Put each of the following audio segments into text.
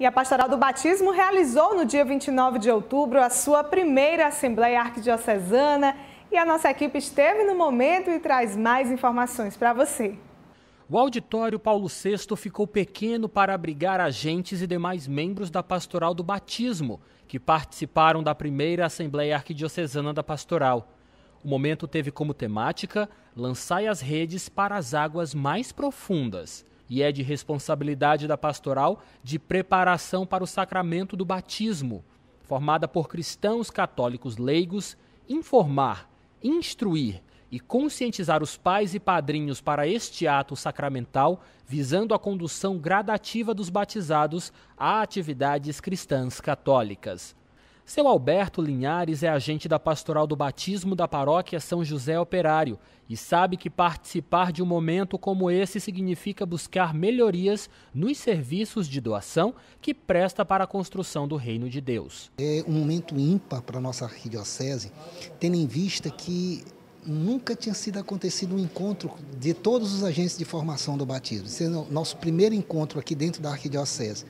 E a Pastoral do Batismo realizou no dia 29 de outubro a sua primeira Assembleia Arquidiocesana e a nossa equipe esteve no momento e traz mais informações para você. O auditório Paulo VI ficou pequeno para abrigar agentes e demais membros da Pastoral do Batismo, que participaram da primeira Assembleia Arquidiocesana da Pastoral. O momento teve como temática lançar as redes para as águas mais profundas e é de responsabilidade da pastoral de preparação para o sacramento do batismo, formada por cristãos católicos leigos, informar, instruir e conscientizar os pais e padrinhos para este ato sacramental, visando a condução gradativa dos batizados a atividades cristãs católicas. Seu Alberto Linhares é agente da pastoral do batismo da paróquia São José Operário e sabe que participar de um momento como esse significa buscar melhorias nos serviços de doação que presta para a construção do reino de Deus. É um momento ímpar para a nossa arquidiocese, tendo em vista que nunca tinha sido acontecido um encontro de todos os agentes de formação do batismo. Esse é o nosso primeiro encontro aqui dentro da arquidiocese.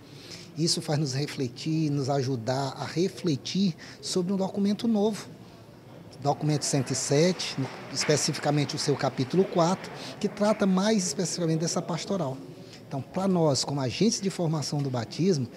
Isso faz nos refletir, nos ajudar a refletir sobre um documento novo. Documento 107, especificamente o seu capítulo 4, que trata mais especificamente dessa pastoral. Então, para nós, como agentes de formação do batismo,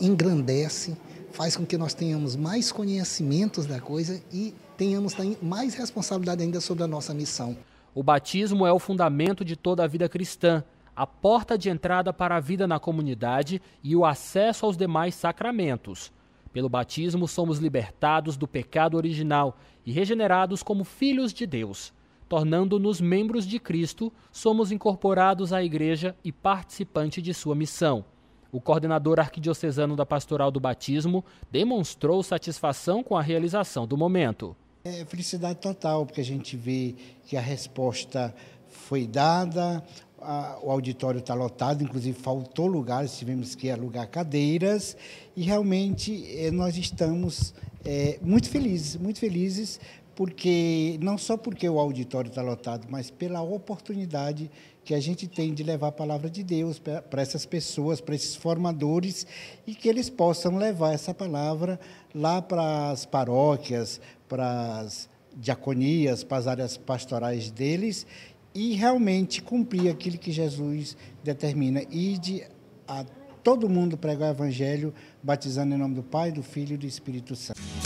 engrandece, faz com que nós tenhamos mais conhecimentos da coisa e tenhamos mais responsabilidade ainda sobre a nossa missão. O batismo é o fundamento de toda a vida cristã a porta de entrada para a vida na comunidade e o acesso aos demais sacramentos. Pelo batismo, somos libertados do pecado original e regenerados como filhos de Deus. Tornando-nos membros de Cristo, somos incorporados à Igreja e participante de sua missão. O coordenador arquidiocesano da Pastoral do Batismo demonstrou satisfação com a realização do momento. É felicidade total, porque a gente vê que a resposta foi dada, a, o auditório está lotado, inclusive faltou lugar, tivemos que alugar cadeiras, e realmente é, nós estamos é, muito felizes, muito felizes porque não só porque o auditório está lotado, mas pela oportunidade que a gente tem de levar a palavra de Deus para essas pessoas, para esses formadores, e que eles possam levar essa palavra lá para as paróquias, para as diaconias, para as áreas pastorais deles, e realmente cumprir aquilo que Jesus determina. E de a todo mundo pregar o Evangelho, batizando em nome do Pai, do Filho e do Espírito Santo.